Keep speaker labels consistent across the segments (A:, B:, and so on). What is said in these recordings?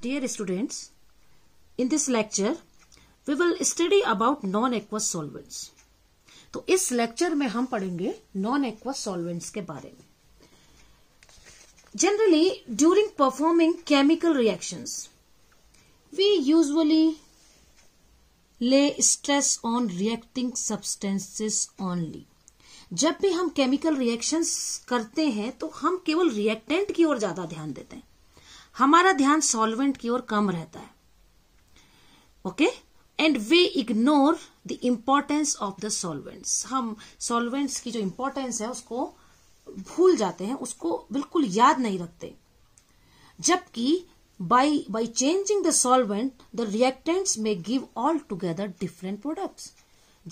A: Dear students, in this lecture we will study about non-aqueous solvents. to is lecture mein hum padhenge non aqueous solvents ke bare mein generally during performing chemical reactions we usually lay stress on reacting substances only जब भी हम chemical reactions करते हैं तो हम केवल reactant की ओर ज्यादा ध्यान देते हैं हमारा ध्यान सॉल्वेंट की ओर कम रहता है okay and we ignore the importance of the solvents हम सॉल्वेंट्स की जो इम्पोर्टेंस है उसको भूल जाते हैं उसको बिल्कुल याद नहीं रखते जबकि by by changing the solvent the reactants में give all together different product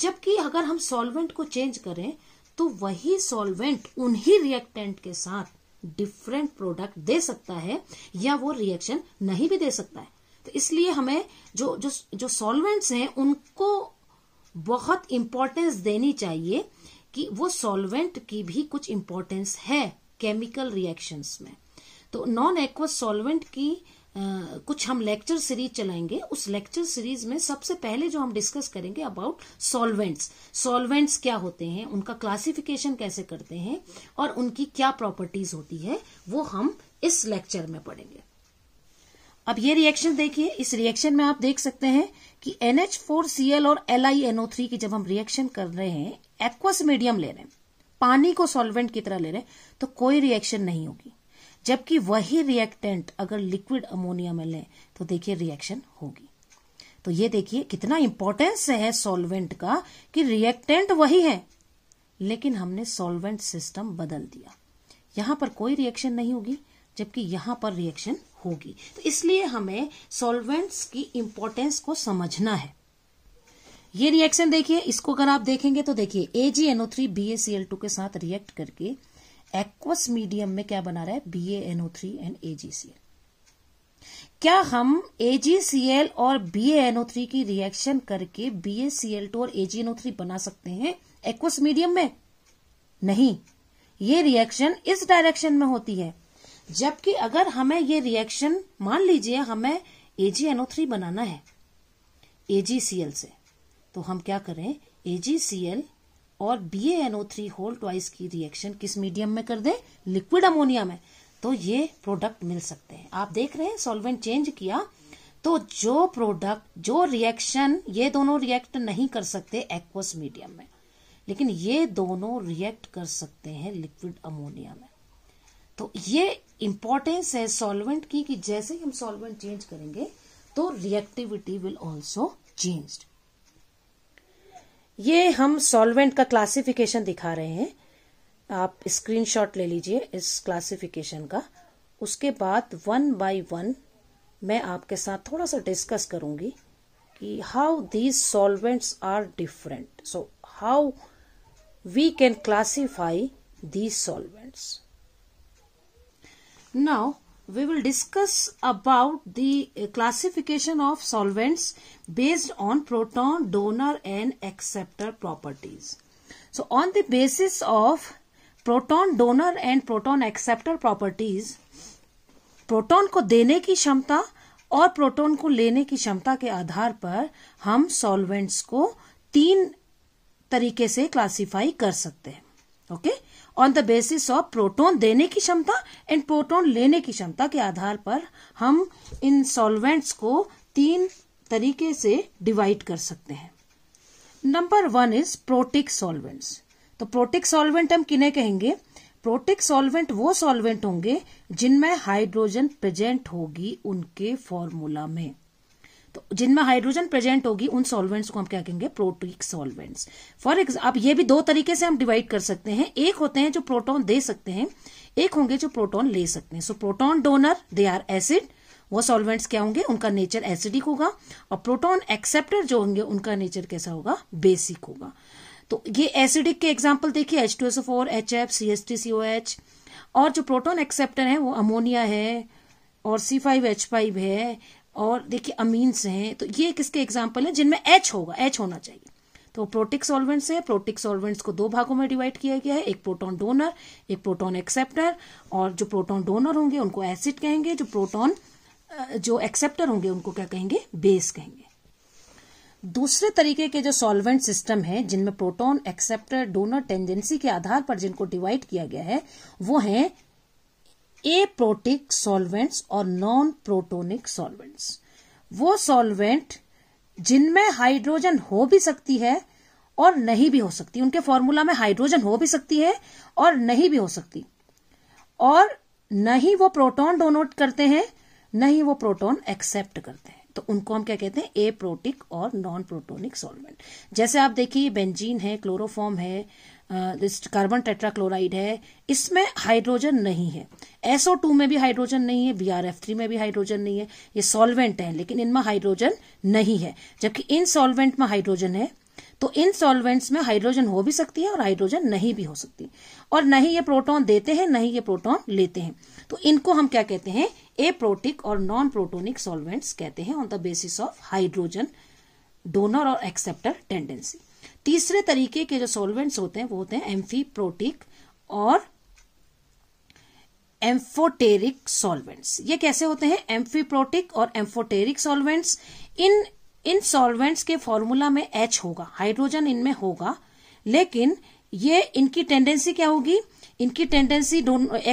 A: जबकि अगर हम सॉल्वेंट को चेंज करें तो वही सॉल्वेंट उन्हीं रिएक्टेंट के साथ डिफरेंट प्रोडक्ट दे सकता है या वो रिएक्शन नहीं भी दे सकता है तो इसलिए हमें जो जो जो सॉल्वेंट्स हैं उनको बहुत इंपॉर्टेंस देनी चाहिए कि वो सॉल्वेंट की भी कुछ इंपॉर्टेंस है केमिकल रिएक्शंस में तो नॉन एक्वस सॉल्वेंट की कुछ हम लेक्चर सीरीज चलाएंगे उस लेक्चर सीरीज में सबसे पहले जो हम डिस्कस करेंगे अबाउट सॉल्वेंट्स सॉल्वेंट्स क्या होते हैं उनका क्लासिफिकेशन कैसे करते हैं और उनकी क्या प्रॉपर्टीज होती है वो हम इस लेक्चर में पढ़ेंगे अब ये रिएक्शन देखिए इस रिएक्शन में आप देख सकते हैं कि NH4Cl और LiNO3 की जब हम रिएक्शन कर रहे हैं एक्वस मीडियम ले रहे हैं पानी को सॉल्वेंट की तरह ले रहे हैं तो कोई रिएक्शन नहीं होगी जबकि वही रिएक्टेंट अगर लिक्विड अमोनिया में लें तो देखिए रिएक्शन होगी तो ये देखिए कितना इंपॉर्टेंस है सॉल्वेंट का कि रिएक्टेंट वही है लेकिन हमने सॉल्वेंट सिस्टम बदल दिया यहां पर कोई रिएक्शन नहीं होगी जबकि यहां पर रिएक्शन होगी तो इसलिए हमें सॉल्वेंट्स की इंपॉर्टेंस को समझना है ये रिएक्शन देखिए इसको अगर आप देखेंगे तो देखिए AgNO3 थ्री बी के साथ रिएक्ट करके एक्वस मीडियम में क्या बना रहा है B N O three and A G C L क्या हम एजीसीएल और बी एनओ थ्री की रिएक्शन करके बी एसीएल टू और एजीएनओ थ्री बना सकते हैं एक्वस मीडियम में नहीं ये रिएक्शन इस डायरेक्शन में होती है जबकि अगर हमें ये रिएक्शन मान लीजिए हमें एजीएनओ थ्री बनाना है एजीसीएल से तो हम क्या करें एजीसीएल और बी एनओ थ्री होल ट्वाइस की रिएक्शन किस मीडियम में कर दें लिक्विड अमोनिया में तो ये प्रोडक्ट मिल सकते हैं आप देख रहे हैं सॉल्वेंट चेंज किया तो जो प्रोडक्ट जो रिएक्शन ये दोनों रिएक्ट नहीं कर सकते एक्वस मीडियम में लेकिन ये दोनों रिएक्ट कर सकते हैं लिक्विड अमोनिया में तो ये इंपॉर्टेंस है सॉल्वेंट की कि जैसे ही हम सॉल्वेंट चेंज करेंगे तो रिएक्टिविटी विल ऑल्सो चेंज्ड ये हम सॉल्वेंट का क्लासिफिकेशन दिखा रहे हैं आप स्क्रीनशॉट ले लीजिए इस क्लासिफिकेशन का उसके बाद वन बाय वन मैं आपके साथ थोड़ा सा डिस्कस करूंगी कि how these solvents are different so how we can classify these solvents now we will discuss about the classification of solvents based on proton, donor and acceptor properties. So on the basis of proton donor and proton acceptor properties proton ko dene ki kshamta aur proton ko lene ki kshamta ke aadhar par hum solvents ko teen tarike se classify kar sakte hain okay? On the basis of proton देने की क्षमता and proton लेने की क्षमता के आधार पर हम इन solvents को तीन तरीके से डिवाइड कर सकते हैं number one is protic solvents तो प्रोटिक सॉल्वेंट हम किने कहेंगे प्रोटिक सॉल्वेंट वो सॉल्वेंट होंगे जिनमें हाइड्रोजन प्रेजेंट होगी उनके फॉर्मूला में तो जिनमें हाइड्रोजन प्रेजेंट होगी उन सॉल्वेंट्स को हम क्या कहेंगे प्रोटीक सॉल्वेंट्स फॉर अब ये भी दो तरीके से हम डिवाइड कर सकते हैं एक होते हैं जो प्रोटॉन दे सकते हैं एक होंगे जो प्रोटॉन ले सकते हैं so proton donor they are acid वो सॉल्वेंट्स क्या होंगे उनका नेचर एसिडिक होगा और प्रोटॉन एक्सेप्टर जो होंगे उनका नेचर कैसा होगा बेसिक होगा तो ये एसिडिक के एग्जाम्पल देखिए H two S four H F C S T C O H और जो प्रोटोन एक्सेप्टर है वो अमोनिया है और सी फाइव एच फाइव है और देखिए अमीन्स हैं तो ये किसके एग्जाम्पल हैं जिनमें एच होगा एच होना चाहिए तो प्रोटिक सॉल्वेंट्स हैं प्रोटिक सॉल्वेंट्स को दो भागों में डिवाइड किया गया है एक प्रोटॉन डोनर एक प्रोटॉन एक्सेप्टर और जो प्रोटॉन डोनर होंगे उनको एसिड कहेंगे जो प्रोटॉन जो एक्सेप्टर होंगे उनको क्या कहेंगे बेस कहेंगे दूसरे तरीके के जो सॉल्वेंट सिस्टम है जिनमें प्रोटॉन एक्सेप्टर डोनर टेंडेंसी के आधार पर जिनको डिवाइड किया गया है वो है एप्रोटिक सॉल्वेंट्स और नॉन प्रोटोनिक सॉल्वेंट्स वो सॉल्वेंट जिनमें हाइड्रोजन हो भी सकती है और नहीं भी हो सकती उनके फॉर्मूला में हाइड्रोजन हो भी सकती है और नहीं भी हो सकती और न ही वो प्रोटॉन डोनोट करते हैं न ही वो प्रोटॉन एक्सेप्ट करते हैं तो उनको हम क्या कहते हैं ए प्रोटिक और नॉन प्रोटोनिक सॉल्वेंट जैसे आप देखिए बेंजीन है क्लोरोफॉर्म है कार्बन टेट्राक्लोराइड है इसमें हाइड्रोजन नहीं है एसओ टू में भी हाइड्रोजन नहीं है बी आर एफ थ्री में भी हाइड्रोजन नहीं है ये सॉल्वेंट है लेकिन इनमें हाइड्रोजन नहीं है जबकि इन सॉल्वेंट में हाइड्रोजन है तो इन सॉल्वेंट्स में हाइड्रोजन हो भी सकती है और हाइड्रोजन नहीं भी हो सकती और नहीं ये प्रोटॉन देते हैं नहीं ये प्रोटॉन लेते हैं तो इनको हम क्या कहते हैं ए प्रोटिक और नॉन प्रोटोनिक सॉल्वेंट्स कहते हैं on the basis of hydrogen donor और एक्सेप्टर टेंडेंसी तीसरे तरीके के जो सोलवेंट्स होते हैं वो होते हैं एम्फीप्रोटिक और एम्फोटेरिक सॉल्वेंट्स ये कैसे होते हैं एम्फीप्रोटिक और एम्फोटेरिक सॉल्वेंट्स इन इन सॉल्वेंट्स के फॉर्मूला में एच होगा हाइड्रोजन इनमें होगा लेकिन ये इनकी टेंडेंसी क्या होगी इनकी टेंडेंसी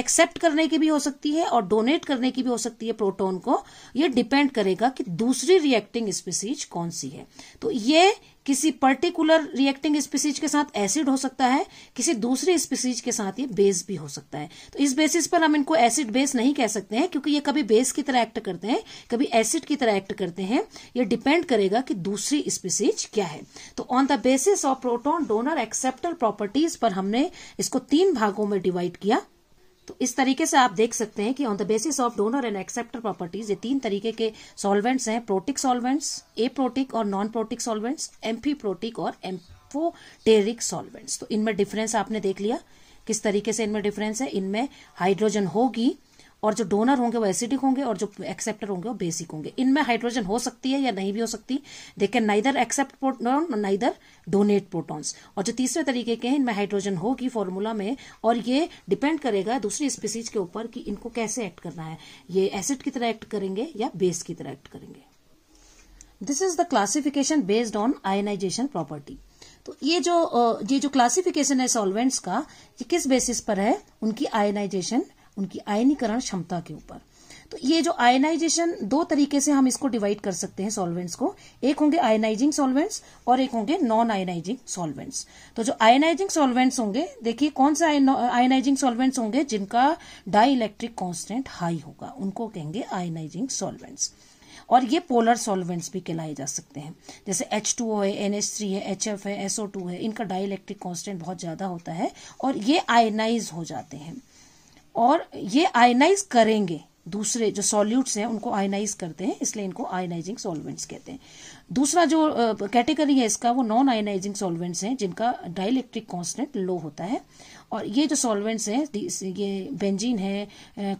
A: एक्सेप्ट करने की भी हो सकती है और डोनेट करने की भी हो सकती है प्रोटॉन को ये डिपेंड करेगा कि दूसरी रिएक्टिंग स्पीसीज कौन सी है तो ये किसी पर्टिकुलर रिएक्टिंग स्पीसीज के साथ एसिड हो सकता है किसी दूसरे स्पीसीज के साथ ये बेस भी हो सकता है तो इस बेसिस पर हम इनको एसिड बेस नहीं कह सकते हैं क्योंकि ये कभी बेस की तरह एक्ट करते हैं कभी एसिड की तरह एक्ट करते हैं ये डिपेंड करेगा कि दूसरी स्पीसीज क्या है तो on the basis of proton donor acceptor properties पर हमने इसको तीन भागों में डिवाइड किया तो इस तरीके से आप देख सकते हैं कि on the basis of donor and acceptor properties ये तीन तरीके के सॉल्वेंट्स हैं प्रोटिक सॉल्वेंट्स ए प्रोटिक और non protic solvents amphiprotic और एम्फोटेरिक सॉल्वेंट्स तो इनमें डिफरेंस आपने देख लिया किस तरीके से इनमें डिफरेंस है इनमें हाइड्रोजन होगी और जो डोनर होंगे वो एसिडिक होंगे और जो एक्सेप्टर होंगे वो बेसिक होंगे इनमें हाइड्रोजन हो सकती है या नहीं भी हो सकती देखे neither accept proton neither donate protons और जो तीसरे तरीके के हैं इनमें हाइड्रोजन होगी फॉर्मूला में और ये डिपेंड करेगा दूसरी स्पीसीज के ऊपर कि इनको कैसे एक्ट करना है ये एसिड की तरह एक्ट करेंगे या बेस की तरह एक्ट करेंगे this is the classification based on ionization property तो ये जो ये जो क्लासिफिकेशन है सॉल्वेंट्स का ये किस बेसिस पर है उनकी आयनाइजेशन उनकी आयनीकरण क्षमता के ऊपर तो ये जो आयनाइजेशन दो तरीके से हम इसको डिवाइड कर सकते हैं सॉल्वेंट्स को एक होंगे आयनाइजिंग सॉल्वेंट्स और एक होंगे नॉन आयनाइजिंग सॉल्वेंट्स तो जो आयनाइजिंग सॉल्वेंट्स होंगे देखिए कौन से आयनाइजिंग सॉल्वेंट्स होंगे जिनका डाइलेक्ट्रिक कांस्टेंट कॉन्स्टेंट हाई होगा उनको कहेंगे आयनाइजिंग सॉल्वेंट्स और ये पोलर सॉल्वेंट्स भी कहलाए जा सकते हैं जैसे एच टू है एन थ्री है एच एफ है एसओ टू है इनका डाइलेक्ट्रिक कॉन्स्टेंट बहुत ज़्यादा होता है और ये आयनाइज हो जाते हैं और ये आयनाइज करेंगे दूसरे जो सॉल्यूट्स हैं उनको आयनाइज करते हैं इसलिए इनको आयनाइजिंग सॉल्वेंट्स कहते हैं दूसरा जो कैटेगरी है इसका वो नॉन आयनाइजिंग सॉल्वेंट्स हैं जिनका डाइलेक्ट्रिक कांस्टेंट लो होता है और ये जो सॉल्वेंट्स हैं ये बेंजीन है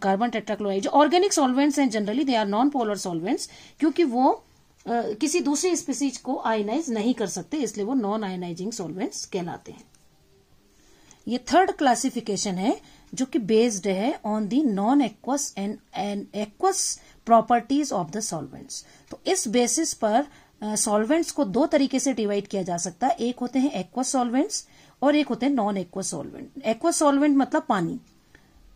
A: कार्बन टेट्राक्लोराइड जो ऑर्गेनिक सॉल्वेंट्स हैं generally they are non polar solvents क्योंकि वो किसी दूसरी स्पीसीज को आयनाइज नहीं कर सकते इसलिए वो नॉन आयनाइजिंग सॉल्वेंट्स कहलाते हैं ये थर्ड क्लासिफिकेशन है जो कि बेस्ड है on the non aqueous and an aqueous properties of the solvents तो इस बेसिस पर सॉल्वेंट्स uh, को दो तरीके से डिवाइड किया जा सकता है एक होते हैं एक्वस सॉल्वेंट्स और एक होते हैं non aqueous solvent aqueous solvent मतलब पानी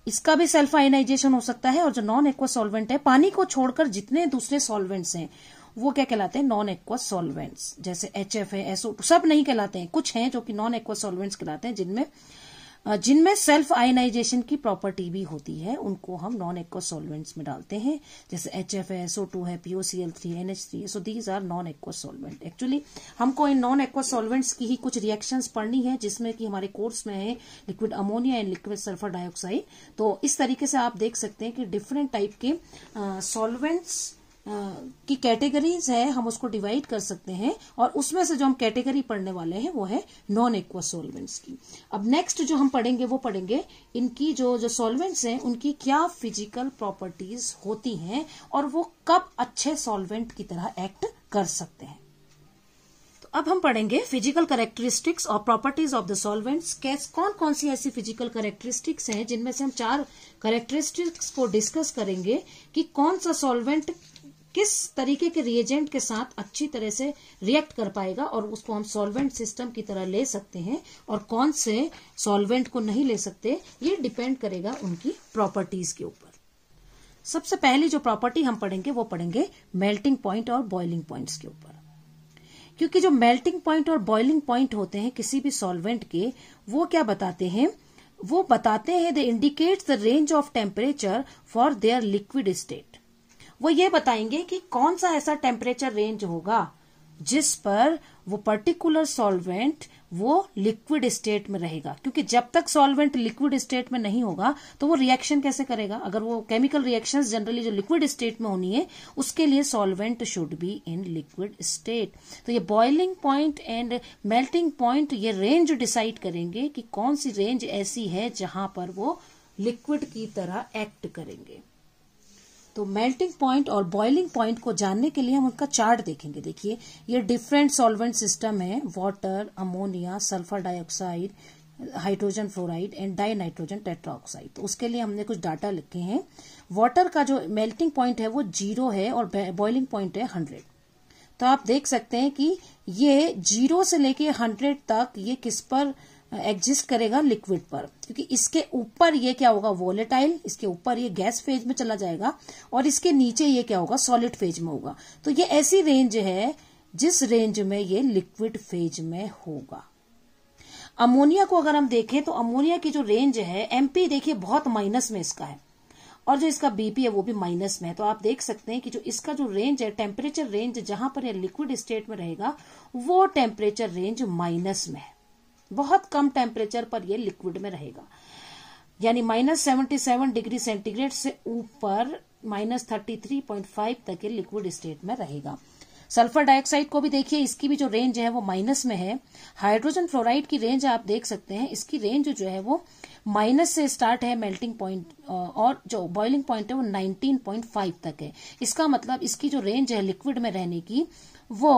A: इसका भी सेल्फ आयनाइजेशन हो सकता है और जो नॉन एक्वस सॉल्वेंट है पानी को छोड़कर जितने दूसरे सॉल्वेंट्स हैं वो क्या कहलाते हैं नॉन एक्वस सॉल्वेंट्स जैसे एच एफ है एसओ सब नहीं कहलाते हैं कुछ हैं जो कि नॉन एक्वस सॉल्वेंट्स कहलाते हैं जिनमें जिनमें सेल्फ आयनाइजेशन की प्रॉपर्टी भी होती है उनको हम नॉन एक्वा सॉल्वेंट्स में डालते हैं जैसे एच एफ है एसओ टू है P O C L three N H three so these are non aqua solvent actually हमको इन नॉन एक्वा सॉल्वेंट्स की ही कुछ रिएक्शंस पढ़नी है जिसमें कि हमारे कोर्स में है liquid ammonia and liquid sulphur dioxide तो इस तरीके से आप देख सकते हैं कि डिफरेंट टाइप के सॉल्वेंट्स uh, की कैटेगरीज है हम उसको डिवाइड कर सकते हैं और उसमें से जो हम कैटेगरी पढ़ने वाले हैं वो है नॉन एक्वा सॉल्वेंट्स की अब नेक्स्ट जो हम पढ़ेंगे वो पढ़ेंगे इनकी जो जो सॉल्वेंट्स हैं उनकी क्या फिजिकल प्रॉपर्टीज होती हैं और वो कब अच्छे सॉल्वेंट की तरह एक्ट कर सकते हैं तो अब हम पढ़ेंगे फिजिकल करेक्टरिस्टिक्स और प्रॉपर्टीज ऑफ द सॉल्वेंट्स कैस कौन कौन सी ऐसी फिजिकल करेक्टरिस्टिक्स हैं जिनमें से हम चार करेक्टरिस्टिक्स को डिस्कस करेंगे कि कौन सा सॉल्वेंट किस तरीके के रिएजेंट के साथ अच्छी तरह से रिएक्ट कर पाएगा और उसको हम सॉल्वेंट सिस्टम की तरह ले सकते हैं और कौन से सॉल्वेंट को नहीं ले सकते ये डिपेंड करेगा उनकी प्रॉपर्टीज के ऊपर सबसे पहली जो प्रॉपर्टी हम पढ़ेंगे वो पढ़ेंगे मेल्टिंग पॉइंट और बॉइलिंग पॉइंट्स के ऊपर क्योंकि जो मेल्टिंग पॉइंट और बॉइलिंग पॉइंट होते हैं किसी भी सॉल्वेंट के वो क्या बताते हैं वो बताते हैं they indicates the range of temperature for their liquid state वो ये बताएंगे कि कौन सा ऐसा टेम्परेचर रेंज होगा जिस पर वो पर्टिकुलर सॉल्वेंट वो लिक्विड स्टेट में रहेगा क्योंकि जब तक सॉल्वेंट लिक्विड स्टेट में नहीं होगा तो वो रिएक्शन कैसे करेगा अगर वो केमिकल रिएक्शंस जनरली जो लिक्विड स्टेट में होनी है उसके लिए solvent should be in liquid state तो ये boiling point and melting point ये रेंज डिसाइड करेंगे कि कौन सी रेंज ऐसी है जहां पर वो लिक्विड की तरह एक्ट करेंगे तो मेल्टिंग पॉइंट और बॉइलिंग पॉइंट को जानने के लिए हम उनका चार्ट देखेंगे देखिए ये डिफरेंट सॉल्वेंट सिस्टम है water ammonia sulphur dioxide hydrogen fluoride and di nitrogen tetroxide तो उसके लिए हमने कुछ डाटा लिखे हैं वाटर का जो मेल्टिंग पॉइंट है वो जीरो है और बॉइलिंग पॉइंट है हंड्रेड तो आप देख सकते हैं कि ये जीरो से लेके हंड्रेड तक ये किस पर एग्जिस्ट करेगा लिक्विड पर क्योंकि इसके ऊपर ये क्या होगा वोलेटाइल इसके ऊपर ये गैस फेज में चला जाएगा और इसके नीचे ये क्या होगा सॉलिड फेज में होगा तो ये ऐसी रेंज है जिस रेंज में ये लिक्विड फेज में होगा अमोनिया को अगर हम देखें तो अमोनिया की जो रेंज है एमपी देखिए बहुत माइनस में इसका है और जो इसका बीपी है वो भी माइनस में है तो आप देख सकते हैं कि जो इसका जो रेंज है टेम्परेचर रेंज जहां पर ये लिक्विड स्टेट में रहेगा वो टेम्परेचर रेंज माइनस में है बहुत कम टेम्परेचर पर यह लिक्विड में रहेगा यानी minus seventy seven degree centigrade से ऊपर minus thirty three point five तक ये लिक्विड स्टेट में रहेगा सल्फर डाइऑक्साइड को भी देखिए इसकी भी जो रेंज है वो माइनस में है हाइड्रोजन फ्लोराइड की रेंज आप देख सकते हैं इसकी रेंज जो है वो माइनस से स्टार्ट है मेल्टिंग पॉइंट और जो बॉइलिंग पॉइंट है वो 19.5 तक है इसका मतलब इसकी जो रेंज है लिक्विड में रहने की वो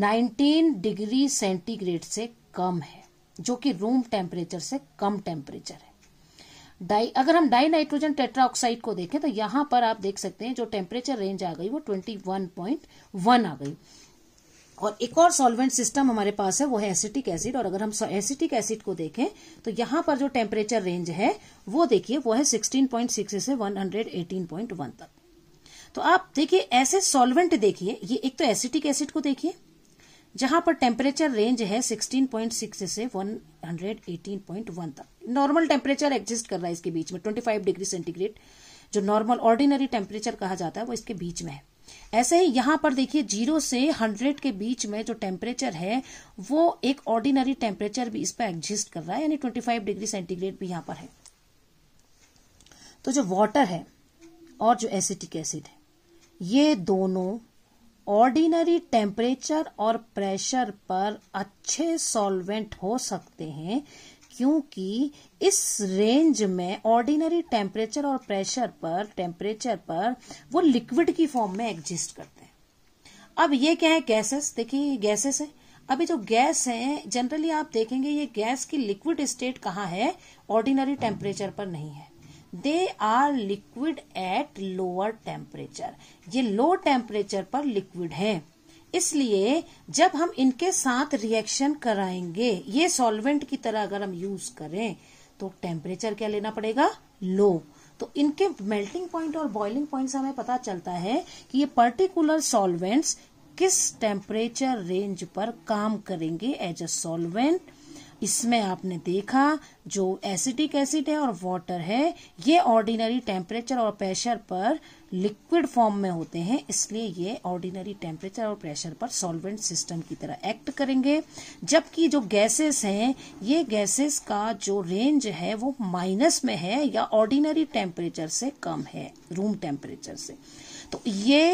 A: 19 डिग्री सेंटीग्रेड से कम है जो कि रूम टेम्परेचर से कम टेम्परेचर है डाई अगर हम डाई नाइट्रोजन टेट्राऑक्साइड को देखें तो यहां पर आप देख सकते हैं जो टेम्परेचर रेंज आ गई वो 21.1 आ गई और एक और सॉल्वेंट सिस्टम हमारे पास है वो है एसिटिक एसिड और अगर हम एसिटिक एसिड को देखें तो यहां पर जो टेम्परेचर रेंज है वो देखिए वो है 16.6 से 118.1 तक तो आप देखिए ऐसे सॉल्वेंट देखिए ये एक तो एसिटिक एसिड को देखिए जहां पर टेम्परेचर रेंज है 16.6 से 118.1 तक नॉर्मल टेम्परेचर एग्जिस्ट कर रहा है इसके बीच में 25 डिग्री सेंटीग्रेड जो नॉर्मल ऑर्डिनरी टेम्परेचर कहा जाता है वो इसके बीच में है ऐसे ही यहां पर देखिए जीरो से हंड्रेड के बीच में जो टेम्परेचर है वो एक ऑर्डिनरी टेम्परेचर भी इस पर एग्जिस्ट कर रहा है यानी ट्वेंटी डिग्री सेंटीग्रेड भी यहां पर है तो जो वाटर है और जो एसिटिक एसिड है ये दोनों ऑर्डिनरी टेम्परेचर और प्रेशर पर अच्छे सॉल्वेंट हो सकते हैं क्योंकि इस रेंज में ऑर्डिनरी टेम्परेचर और प्रेशर पर टेम्परेचर पर वो लिक्विड की फॉर्म में एग्जिस्ट करते हैं अब ये क्या है गैसेस देखिए गैसेस है अभी जो गैस है जनरली आप देखेंगे ये गैस की लिक्विड स्टेट कहाँ है ऑर्डिनरी टेम्परेचर पर नहीं है they are liquid at lower temperature ये लो टेम्परेचर पर लिक्विड है इसलिए जब हम इनके साथ रिएक्शन कराएंगे ये सॉल्वेंट की तरह अगर हम यूज करें तो टेम्परेचर क्या लेना पड़ेगा लो तो इनके मेल्टिंग पॉइंट और बॉइलिंग पॉइंट से हमें पता चलता है कि ये पर्टिकुलर सॉल्वेंट्स किस टेम्परेचर रेंज पर काम करेंगे एज अ सॉल्वेंट इसमें आपने देखा जो एसिटिक एसिड है और वाटर है ये ऑर्डिनरी टेम्परेचर और प्रेशर पर लिक्विड फॉर्म में होते हैं इसलिए ये ऑर्डिनरी टेम्परेचर और प्रेशर पर सॉल्वेंट सिस्टम की तरह एक्ट करेंगे जबकि जो गैसेस हैं ये गैसेस का जो रेंज है वो माइनस में है या ऑर्डिनरी टेम्परेचर से कम है रूम टेम्परेचर से तो ये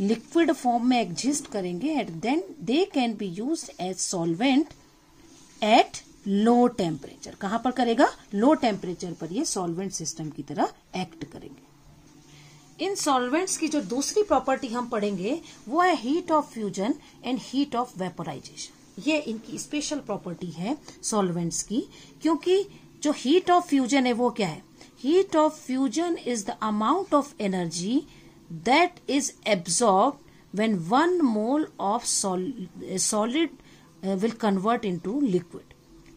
A: लिक्विड फॉर्म में एग्जिस्ट करेंगे at then they can be use as solvent at low temperature कहां पर करेगा लो टेम्परेचर पर ये सॉल्वेंट सिस्टम की तरह एक्ट करेंगे इन सॉल्वेंट्स की जो दूसरी प्रॉपर्टी हम पढ़ेंगे वो है heat of fusion and heat of vaporisation ये इनकी स्पेशल प्रॉपर्टी है सॉल्वेंट्स की क्योंकि जो हीट ऑफ फ्यूजन है वो क्या है heat of fusion is the amount of energy that is absorb when one mole of solid will convert in convert into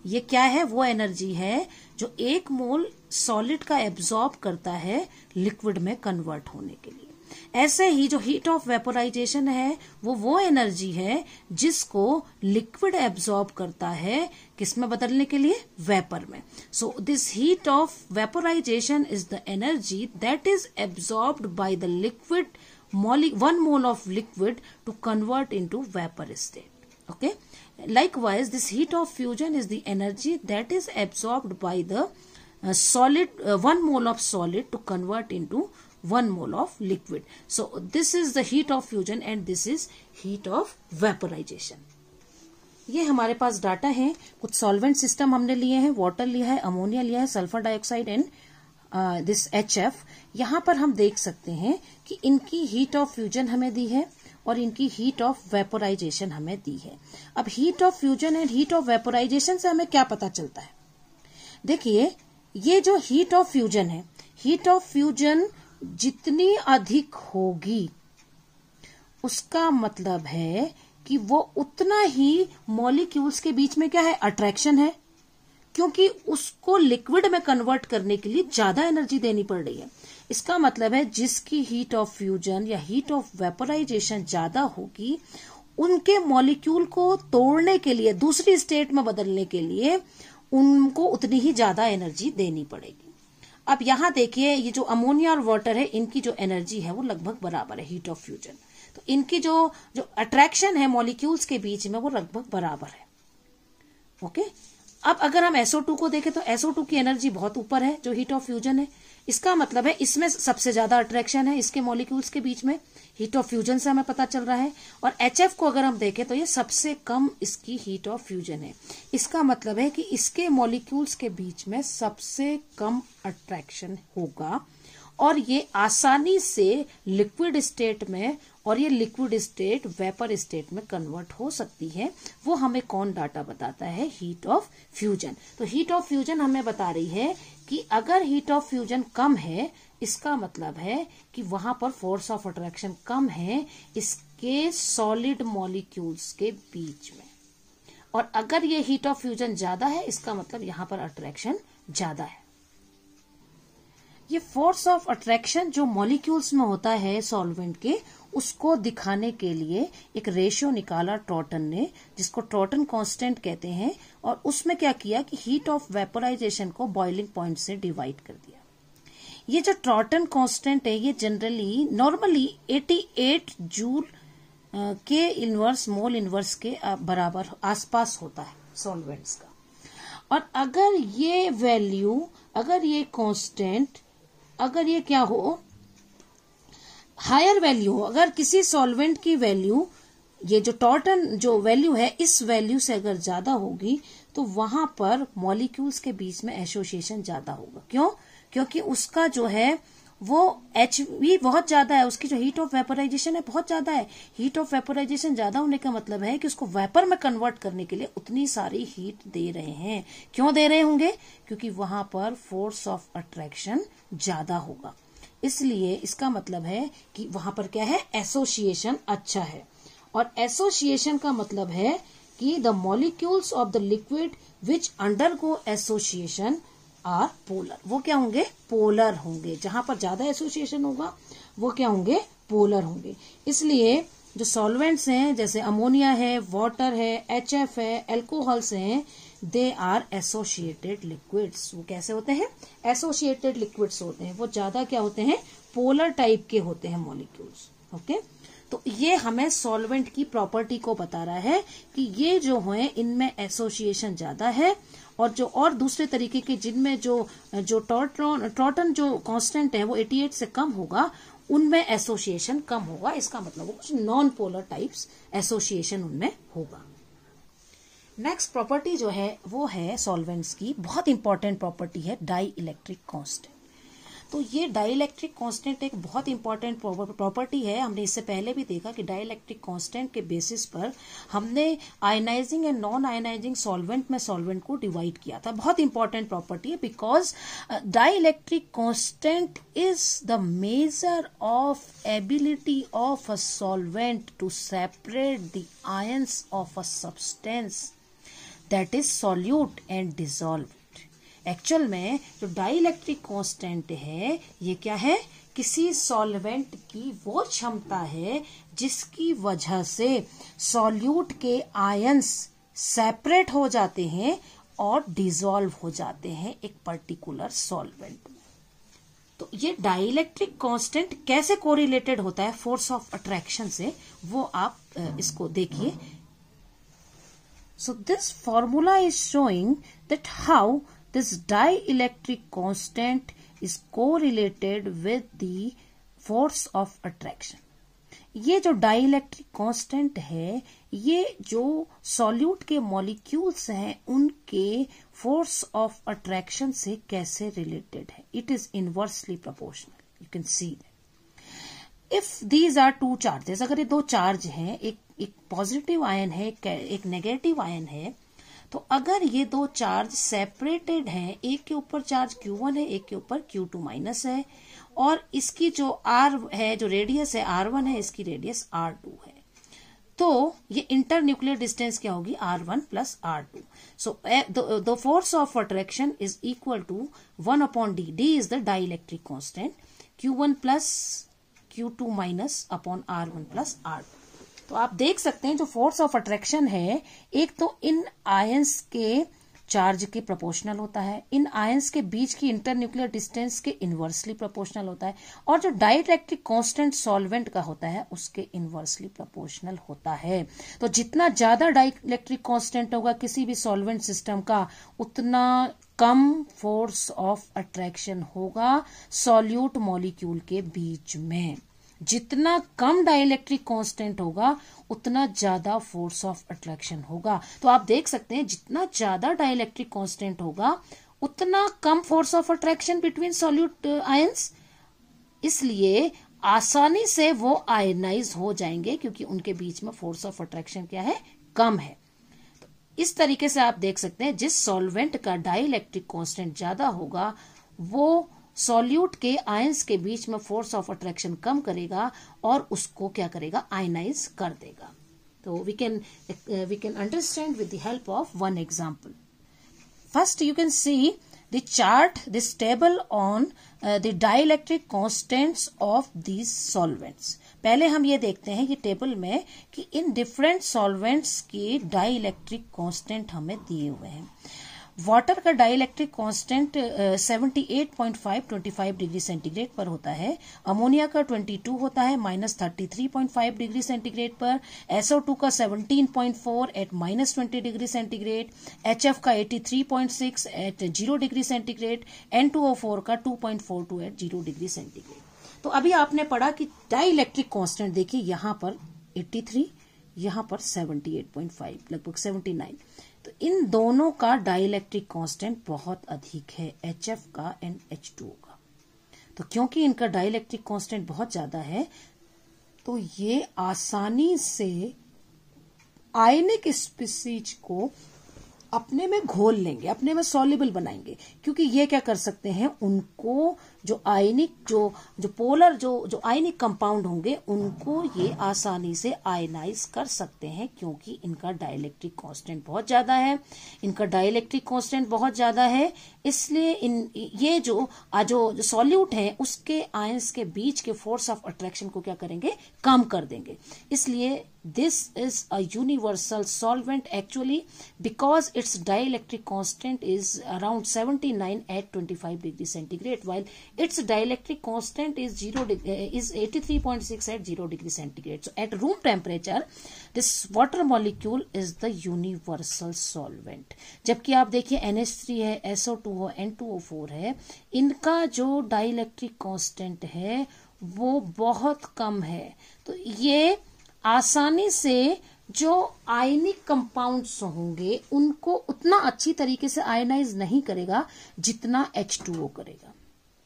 A: ये क्या है वो एनर्जी है जो एक मोल सॉलिड का एब्जॉर्ब करता है लिक्विड में कन्वर्ट होने के लिए ऐसे ही जो हीट ऑफ वेपोराइजेशन है वो वो एनर्जी है जिसको लिक्विड एब्जॉर्ब करता है किसमें बदलने के लिए वेपर में so this heat of vaporisation is the energy that is absorb by the liquid one mole of liquid to convert into vapour state okay Likewise, this heat of fusion is the energy that is absorbed by the uh, solid, uh, one mole of solid to convert into one mole of liquid. So, this is the heat of fusion and this is heat of vaporization. ये हमारे पास data है कुछ solvent system हमने लिए हैं water लिया है ammonia लिया है sulphur dioxide and this H F यहाँ पर हम देख सकते हैं कि इनकी हीट ऑफ फ्यूजन हमें दी है और इनकी हीट ऑफ वेपोराइजेशन हमें दी है अब heat of fusion and heat of vaporisation से हमें क्या पता चलता है देखिए ये जो हीट ऑफ फ्यूजन है हीट ऑफ फ्यूजन जितनी अधिक होगी उसका मतलब है कि वो उतना ही मॉलिक्यूल्स के बीच में क्या है अट्रैक्शन है क्योंकि उसको लिक्विड में कन्वर्ट करने के लिए ज्यादा एनर्जी देनी पड़ रही है इसका मतलब है जिसकी हीट ऑफ फ्यूजन या हीट ऑफ वेपोराइजेशन ज्यादा होगी उनके मॉलिक्यूल को तोड़ने के लिए दूसरी स्टेट में बदलने के लिए उनको उतनी ही ज्यादा एनर्जी देनी पड़ेगी अब यहां देखिए ये जो अमोनिया और वाटर है इनकी जो एनर्जी है वो लगभग बराबर है हीट ऑफ फ्यूजन तो इनकी जो जो अट्रैक्शन है मॉलिक्यूल्स के बीच में वो लगभग बराबर है ओके अब अगर हम SO2 को देखें तो SO2 की एनर्जी बहुत ऊपर है जो हीट ऑफ फ्यूजन है इसका मतलब है इसमें सबसे ज्यादा अट्रैक्शन है इसके मॉलिक्यूल्स के बीच में हीट ऑफ फ्यूजन से हमें पता चल रहा है और एच को अगर हम देखें तो ये सबसे कम इसकी हीट ऑफ फ्यूजन है इसका मतलब है कि इसके मॉलिक्यूल्स के बीच में सबसे कम अट्रैक्शन होगा और ये आसानी से लिक्विड स्टेट में और ये लिक्विड स्टेट वेपर स्टेट में कन्वर्ट हो सकती है वो हमें कौन डाटा बताता है हीट ऑफ फ्यूजन तो हीट ऑफ फ्यूजन हमें बता रही है कि अगर हीट ऑफ फ्यूजन कम है इसका मतलब है कि वहां पर फोर्स ऑफ अट्रैक्शन कम है इसके सॉलिड मॉलिक्यूल्स के बीच में और अगर ये हीट ऑफ फ्यूजन ज्यादा है इसका मतलब यहां पर अट्रैक्शन ज्यादा है ये फोर्स ऑफ अट्रैक्शन जो मॉलिक्यूल्स में होता है सॉल्वेंट के उसको दिखाने के लिए एक रेशियो निकाला ट्रॉटन ने जिसको ट्रॉटन कांस्टेंट कहते हैं और उसमें क्या किया कि हीट ऑफ वेपोराइजेशन को बॉइलिंग पॉइंट से डिवाइड कर दिया ये जो ट्रॉटन कांस्टेंट है ये generally normally 88 joule K inverse mole inverse के बराबर आसपास होता है सॉल्वेंट्स का और अगर ये वैल्यू अगर ये कॉन्स्टेंट अगर ये क्या हो हायर वैल्यू हो अगर किसी सॉल्वेंट की वैल्यू ये जो टॉटन जो वैल्यू है इस वैल्यू से अगर ज्यादा होगी तो वहां पर मॉलिक्यूल्स के बीच में एसोसिएशन ज्यादा होगा क्यों क्योंकि उसका जो है वो एच भी बहुत ज्यादा है उसकी जो हीट ऑफ वेपराइजेशन है बहुत ज्यादा है हीट ऑफ वेपराइजेशन ज्यादा होने का मतलब है कि उसको वेपर में कन्वर्ट करने के लिए उतनी सारी हीट दे रहे हैं क्यों दे रहे होंगे क्योंकि वहां पर फोर्स ऑफ अट्रैक्शन ज्यादा होगा इसलिए इसका मतलब है कि वहां पर क्या है एसोसिएशन अच्छा है और एसोसिएशन का मतलब है कि the molecules of the liquid which undergo association are polar वो क्या होंगे पोलर होंगे जहां पर ज्यादा एसोसिएशन होगा वो क्या होंगे पोलर होंगे इसलिए जो सॉल्वेंट्स हैं जैसे अमोनिया है वाटर है एच है एल्कोहल्स हैं दे आर एसोशिएटेड लिक्विड्स वो कैसे होते हैं एसोशिएटेड लिक्विड्स होते हैं वो ज्यादा क्या होते हैं पोलर टाइप के होते हैं मॉलिक्यूल्स ओके तो ये हमें सॉल्वेंट की प्रॉपर्टी को बता रहा है कि ये जो है इनमें एसोसिएशन ज्यादा है और जो और दूसरे तरीके के जिनमें जो जो टॉटन टॉटन जो कांस्टेंट है वो 88 से कम होगा उनमें एसोसिएशन कम होगा इसका मतलब वो कुछ नॉन पोलर टाइप्स एसोसिएशन उनमें होगा नेक्स्ट प्रॉपर्टी जो है वो है सॉल्वेंट्स की बहुत इंपॉर्टेंट प्रॉपर्टी है डाई इलेक्ट्रिक कॉन्स्टेंट तो ये डाई इलेक्ट्रिक कॉन्स्टेंट एक बहुत इंपॉर्टेंट प्रॉपर्टी है हमने इससे पहले भी देखा कि डाई इलेक्ट्रिक कॉन्स्टेंट के बेसिस पर हमने ionising and non ionising solvent में सॉल्वेंट को डिवाइड किया था बहुत इंपॉर्टेंट प्रॉपर्टी है because dielectric constant is the measure of ability of a solvent to separate the ions of a substance that is solute and dissolve actual में जो dielectric constant है ये क्या है किसी सॉल्वेंट की वो क्षमता है जिसकी वजह से सॉल्यूट के आयंस सेपरेट हो जाते हैं और डिजॉल्व हो जाते हैं एक पर्टिकुलर सॉल्वेंट में तो ये डाइलेक्ट्रिक कॉन्स्टेंट कैसे कोरिलेटेड होता है फोर्स ऑफ अट्रैक्शन से वो आप इसको देखिए So this formula is showing that how this dielectric constant is correlated with the force of attraction. ये जो डाइलेक्ट्रिक कांस्टेंट है ये जो सॉल्यूट के मॉलिक्यूल्स हैं उनके फोर्स ऑफ अट्रैक्शन से कैसे रिलेटेड है it is inversely proportional you can see that if these are two charges अगर ये दो चार्ज हैं एक एक पॉजिटिव आयन है एक नेगेटिव आयन है तो अगर ये दो चार्ज सेपरेटेड हैं एक के ऊपर चार्ज Q1 है एक के ऊपर Q2 माइनस है और इसकी जो R है जो रेडियस है R1 है इसकी रेडियस R2 है तो ये इंटर न्यूक्लियर डिस्टेंस क्या होगी R1 one plus R two so the force of attraction is equal to one upon D D is the dielectric constant Q one plus Q two minus upon R one plus R तो आप देख सकते हैं जो force of attraction है एक तो इन आयंस के चार्ज के प्रोपोर्शनल होता है इन आयंस के बीच की इंटरन्यूक्लियर डिस्टेंस के इन्वर्सली प्रोपोर्शनल होता है और जो डाइलेक्ट्रिक कांस्टेंट सॉल्वेंट का होता है उसके इन्वर्सली प्रोपोर्शनल होता है तो जितना ज्यादा डाइलेक्ट्रिक कांस्टेंट होगा किसी भी सॉल्वेंट सिस्टम का उतना कम फोर्स ऑफ अट्रैक्शन होगा सॉल्यूट मॉलिक्यूल के बीच में जितना कम डायलैक्ट्रिक कांस्टेंट होगा उतना ज्यादा फोर्स ऑफ अट्रैक्शन होगा तो आप देख सकते हैं जितना ज्यादा डायलैक्ट्रिक कांस्टेंट होगा उतना कम force of attraction between solute ions इसलिए आसानी से वो आयनाइज हो जाएंगे क्योंकि उनके बीच में फोर्स ऑफ अट्रैक्शन क्या है कम है तो इस तरीके से आप देख सकते हैं जिस सॉल्वेंट का डाइलेक्ट्रिक कॉन्स्टेंट ज्यादा होगा वो सॉल्यूट के आयंस के बीच में फोर्स ऑफ अट्रैक्शन कम करेगा और उसको क्या करेगा आयनाइज कर देगा तो we can we can understand with the help of one example first you can see the chart this table on the dielectric dielectric of these solvents पहले हम ये देखते हैं कि टेबल में कि इन डिफरेंट सॉल्वेंट्स के डाइलेक्ट्रिक कॉन्स्टेंट हमें दिए हुए हैं वाटर का डाइलेक्ट्रिक कांस्टेंट 78.5 25 डिग्री सेंटीग्रेड पर होता है अमोनिया का 22 होता है माइनस थर्टी डिग्री सेंटीग्रेड पर SO2 का 17.4 at minus twenty degree centigrade HF का 83.6 eight zero degree centigrade N2O4 का 2.42 एट जीरो डिग्री सेंटीग्रेड तो अभी आपने पढ़ा कि डाइलेक्ट्रिक कॉन्स्टेंट देखिए यहाँ पर थ्री यहाँ पर फाइव लगभग नाइन तो इन दोनों का डाइलेक्ट्रिक कांस्टेंट बहुत अधिक है एच एफ का एंड एच टू का तो क्योंकि इनका डाइलेक्ट्रिक कांस्टेंट बहुत ज्यादा है तो ये आसानी से आयनिक स्पीसीज को अपने में घोल लेंगे अपने में सॉल्युबल बनाएंगे क्योंकि ये क्या कर सकते हैं उनको जो आयनिक जो जो पोलर जो जो आयनिक कंपाउंड होंगे उनको ये आसानी से आयनाइज कर सकते हैं क्योंकि इनका डायलेक्ट्रिक कांस्टेंट बहुत ज़्यादा है इनका डायलेक्ट्रिक कांस्टेंट बहुत ज़्यादा है इसलिए इन ये जो जो, सॉल्यूट है उसके आयंस के बीच के फोर्स ऑफ अट्रैक्शन को क्या करेंगे कम कर देंगे इसलिए this this is a actually because it's because constant is around seventy nine at twenty five degree centigrade while its dielectric constant is 0 is 83.6 at 0 degree centigrade so at room temperature this water molecule is the universal solvent जबकि आप देखिए NH3 है SO2 हो N2O4 है इनका जो dielectric constant है वो बहुत कम है तो ये आसानी से जो आयनिक कंपाउंड्स होंगे उनको उतना अच्छी तरीके से आयनाइज नहीं करेगा जितना H2O करेगा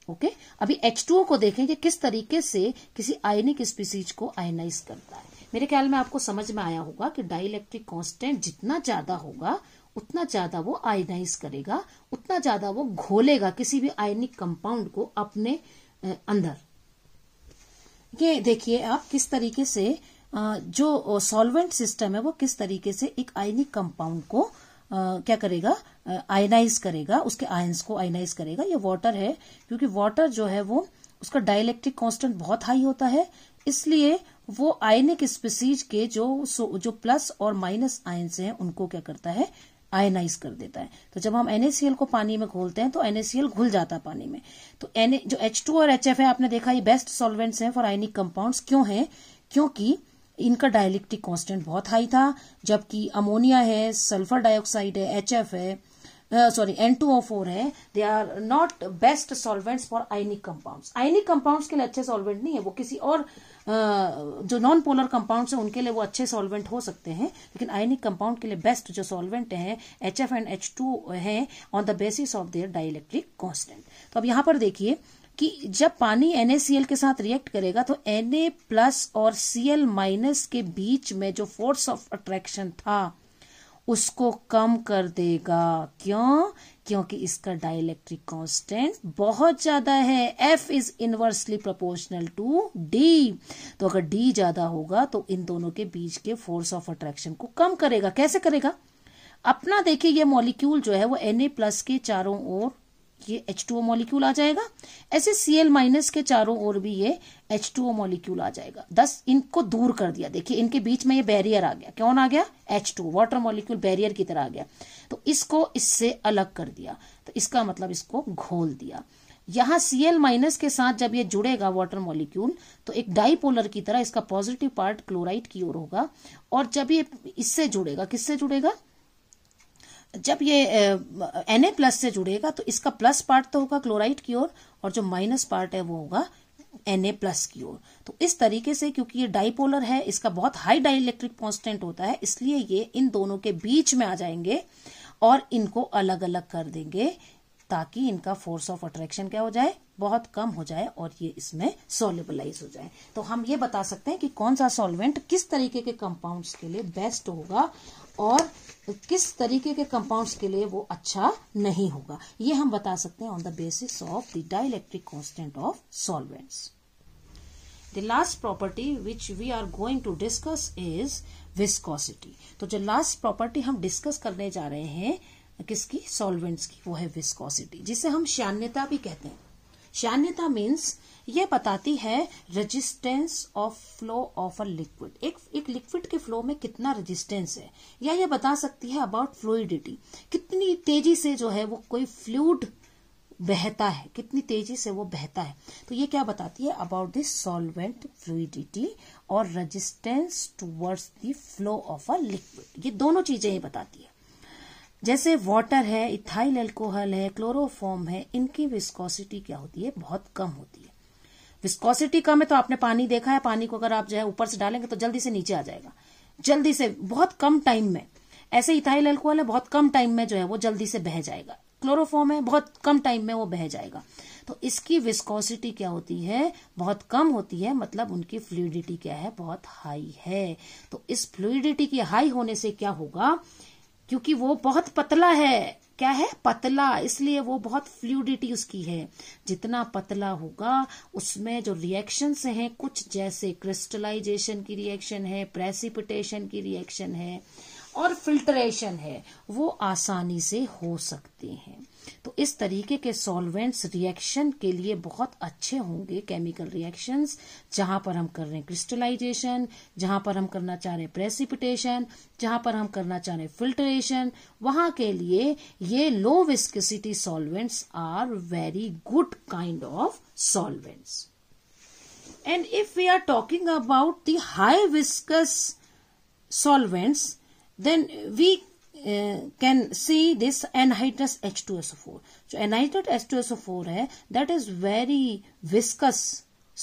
A: ओके okay? अभी H2O को देखें कि किस तरीके से किसी आयनिक स्पीसीज को आयनाइज करता है मेरे ख्याल में आपको समझ में आया होगा कि डाइलेक्ट्रिक कॉन्स्टेंट जितना ज्यादा होगा उतना ज्यादा वो आयनाइज करेगा उतना ज्यादा वो घोलेगा किसी भी आयनिक कंपाउंड को अपने अंदर ये देखिए आप किस तरीके से जो सॉल्वेंट सिस्टम है वो किस तरीके से एक आयनिक कंपाउंड को क्या करेगा आयनाइज करेगा उसके आयंस को आयनाइज करेगा ये वाटर है क्योंकि वाटर जो है वो उसका डायलेक्ट्रिक कांस्टेंट बहुत हाई होता है इसलिए वो आयनिक स्पीसीज के जो जो प्लस और माइनस आयंस हैं उनको क्या करता है आयनाइज कर देता है तो जब हम एनएसीएल को पानी में घोलते हैं तो एनएसीएल घुल जाता है पानी में तो एन जो एच और एच है आपने देखा ये बेस्ट सॉल्वेंट्स हैं फॉर आयनिक कंपाउंड्स क्यों हैं क्योंकि इनका डायलेक्ट्रिक कांस्टेंट बहुत हाई था जबकि अमोनिया है सल्फर डाइऑक्साइड है एच है sorry N two O four है they are not best solvents for ionic compounds ionic compounds के लिए अच्छे सॉल्वेंट नहीं है वो किसी और uh, जो नॉन पोलर कंपाउंड है उनके लिए वो अच्छे सॉल्वेंट हो सकते हैं लेकिन आइनिक कंपाउंड के लिए बेस्ट जो सॉल्वेंट है H F and H two है on the basis of their dielectric constant तो अब यहां पर देखिए कि जब पानी एनएसीएल के साथ रिएक्ट करेगा तो Na प्लस और Cl माइनस के बीच में जो फोर्स ऑफ अट्रैक्शन था उसको कम कर देगा क्यों क्योंकि इसका डायलेक्ट्रिक कांस्टेंट बहुत ज्यादा है F is inversely proportional to D तो अगर डी ज्यादा होगा तो इन दोनों के बीच के फोर्स ऑफ अट्रैक्शन को कम करेगा कैसे करेगा अपना देखिए ये मॉलिक्यूल जो है वो एन प्लस के चारों ओर ये एच टू मॉलिक्यूल आ जाएगा ऐसे सी एल माइनस के चारों ओर भी ये एच टू ओ मॉलिक्यूल आ जाएगा दस इनको दूर कर दिया देखिए इनके बीच में ये बैरियर आ गया कौन आ गया H two water molecule barrier की तरह आ गया तो इसको इससे अलग कर दिया तो इसका मतलब इसको घोल दिया यहां Cl माइनस के साथ जब ये जुड़ेगा वाटर मॉलिक्यूल तो एक डाईपोलर की तरह इसका पॉजिटिव पार्ट क्लोराइड की ओर होगा और जब ये इससे जुड़ेगा किससे जुड़ेगा जब ये एनए प्लस से जुड़ेगा तो इसका प्लस पार्ट तो होगा क्लोराइड की ओर और, और जो माइनस पार्ट है वो होगा एन प्लस की ओर तो इस तरीके से क्योंकि ये डाइपोलर है इसका बहुत हाई डाइलेक्ट्रिक कॉन्स्टेंट होता है इसलिए ये इन दोनों के बीच में आ जाएंगे और इनको अलग अलग कर देंगे ताकि इनका फोर्स ऑफ अट्रैक्शन क्या हो जाए बहुत कम हो जाए और ये इसमें सोलबलाइज हो जाए तो हम ये बता सकते हैं कि कौन सा सॉल्वेंट किस तरीके के कंपाउंड्स के लिए बेस्ट होगा और किस तरीके के कंपाउंड्स के लिए वो अच्छा नहीं होगा ये हम बता सकते हैं on the basis of the dielectric constant of solvents the last property which we are going to discuss is viscosity तो जो लास्ट प्रॉपर्टी हम डिस्कस करने जा रहे हैं किसकी सॉल्वेंट्स की वो है विस्कोसिटी जिसे हम श्यान्यता भी कहते हैं श्यान्यता मीन्स ये बताती है resistance of flow of a liquid एक एक लिक्विड के फ्लो में कितना रेजिस्टेंस है या ये बता सकती है अबाउट फ्लूडिटी कितनी तेजी से जो है वो कोई फ्लूड बहता है कितनी तेजी से वो बहता है तो ये क्या बताती है अबाउट दिस सॉल्वेंट फ्लूडिटी और resistance towards the flow of a liquid ये दोनों चीजें ये बताती है जैसे वाटर है इथाइल एल्कोहल है क्लोरोफॉर्म है इनकी विस्कोसिटी क्या होती है बहुत कम होती है विस्कोसिटी कम है तो आपने पानी देखा है पानी को अगर आप जो है ऊपर से डालेंगे तो जल्दी से नीचे आ जाएगा जल्दी से बहुत कम टाइम में ऐसे इथाइल एल्कोहल है बहुत कम टाइम में जो है वो जल्दी से बह जाएगा क्लोरोफॉर्म है बहुत कम टाइम में वो बह जाएगा तो इसकी विस्कोसिटी क्या होती है बहुत कम होती है मतलब उनकी फ्लूडिटी क्या है बहुत हाई है तो इस फ्लूडिटी की हाई होने से क्या होगा क्योंकि वो बहुत पतला है क्या है पतला इसलिए वो बहुत फ्लूडिटी उसकी है जितना पतला होगा उसमें जो रिएक्शंस हैं कुछ जैसे क्रिस्टलाइजेशन की रिएक्शन है प्रेसिपिटेशन की रिएक्शन है और फिल्ट्रेशन है वो आसानी से हो सकती हैं तो इस तरीके के सॉल्वेंट्स रिएक्शन के लिए बहुत अच्छे होंगे केमिकल रिएक्शंस जहां पर हम कर रहे हैं क्रिस्टलाइजेशन जहां पर हम करना चाह रहे हैं प्रेसिपिटेशन जहां पर हम करना चाह रहे हैं फिल्ट्रेशन वहां के लिए ये low viscosity solvents are very good kind of solvents and if we are talking about the high viscous solvents then we can see this anhydrous H two SO four जो anhydrate H two SO four है that is very viscous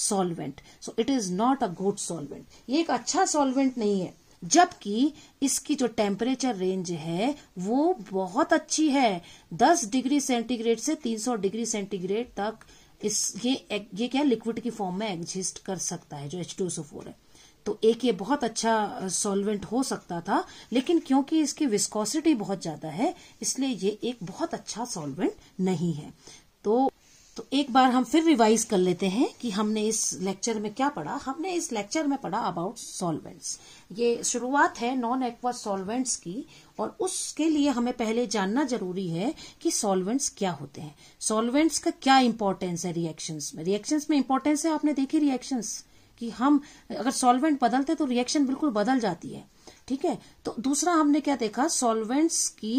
A: solvent so it is not a good solvent ये एक अच्छा solvent नहीं है जबकि इसकी जो टेम्परेचर रेंज है वो बहुत अच्छी है 10 डिग्री सेंटीग्रेड से 300 डिग्री सेंटीग्रेड तक इस ये ये क्या लिक्विड की फॉर्म में एग्जिस्ट कर सकता है जो एच टू फोर है तो एक ये बहुत अच्छा सॉल्वेंट हो सकता था लेकिन क्योंकि इसकी विस्कोसिटी बहुत ज्यादा है इसलिए ये एक बहुत अच्छा सॉल्वेंट नहीं है तो तो एक बार हम फिर रिवाइज कर लेते हैं कि हमने इस लेक्चर में क्या पढ़ा हमने इस लेक्चर में पढ़ा अबाउट सॉल्वेंट्स ये शुरुआत है नॉन एक्वा सॉल्वेंट्स की और उसके लिए हमें पहले जानना जरूरी है कि सॉल्वेंट्स क्या होते हैं सॉल्वेंट्स का क्या इंपॉर्टेंस है रिएक्शंस में रिएक्शंस में इंपॉर्टेंस है आपने देखी रिएक्शंस कि हम अगर सॉल्वेंट बदलते तो रिएक्शन बिल्कुल बदल जाती है ठीक है तो दूसरा हमने क्या देखा सॉल्वेंट्स की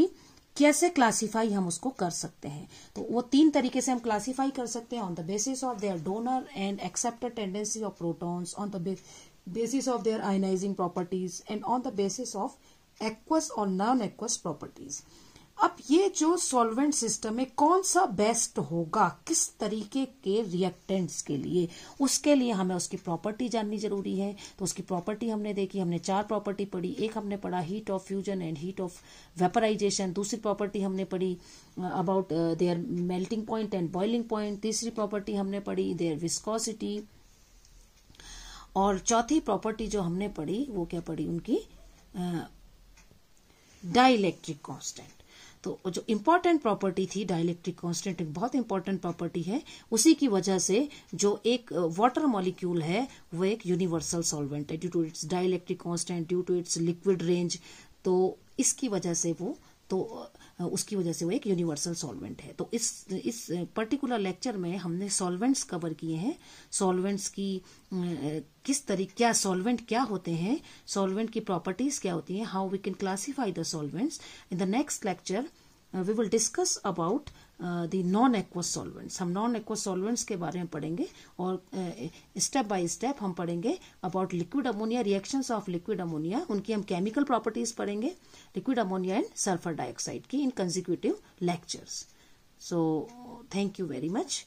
A: कैसे क्लासिफाई हम उसको कर सकते हैं तो वो तीन तरीके से हम क्लासिफाई कर सकते हैं on the basis of their donor and accepted tendency of proton on the basis of their ionising properties and on the basis of aqueous और नॉन एक्वस प्रॉपर्टीज अब ये जो सॉल्वेंट सिस्टम है कौन सा बेस्ट होगा किस तरीके के रिएक्टेंट्स के लिए उसके लिए हमें उसकी प्रॉपर्टी जाननी जरूरी है तो उसकी प्रॉपर्टी हमने देखी हमने चार प्रॉपर्टी पढ़ी एक हमने पढ़ा heat of fusion and heat of vaporisation दूसरी प्रॉपर्टी हमने पढ़ी about their melting point and boiling point तीसरी प्रॉपर्टी हमने पढ़ी देयर विस्कॉसिटी और चौथी प्रॉपर्टी जो हमने पढ़ी वो क्या पढ़ी उनकी डाइलेक्ट्रिक uh, कॉन्स्टेंट तो जो इम्पोर्टेंट प्रॉपर्टी थी डायलेक्ट्रिक कॉन्स्टेंट एक बहुत इंपॉर्टेंट प्रॉपर्टी है उसी की वजह से जो एक वाटर मॉलिक्यूल है वो एक यूनिवर्सल सॉल्वेंट है due to its dielectric constant due to its liquid range तो इसकी वजह से वो तो उसकी वजह से वो एक यूनिवर्सल सॉल्वेंट है तो इस इस पर्टिकुलर लेक्चर में हमने सॉल्वेंट्स कवर किए हैं सॉल्वेंट्स की किस तरीके क्या सॉल्वेंट क्या होते हैं सॉल्वेंट की प्रॉपर्टीज क्या होती हैं how we can classify the solvents in the next lecture we will discuss about the non aqueous solvents हम नॉन एक्वस सॉल्वेंट्स के बारे में पढ़ेंगे और स्टेप बाय स्टेप हम पढ़ेंगे about liquid ammonia reactions of liquid ammonia उनकी हम केमिकल प्रॉपर्टीज पढ़ेंगे liquid ammonia and sulphur dioxide की इन consecutive lectures so thank you very much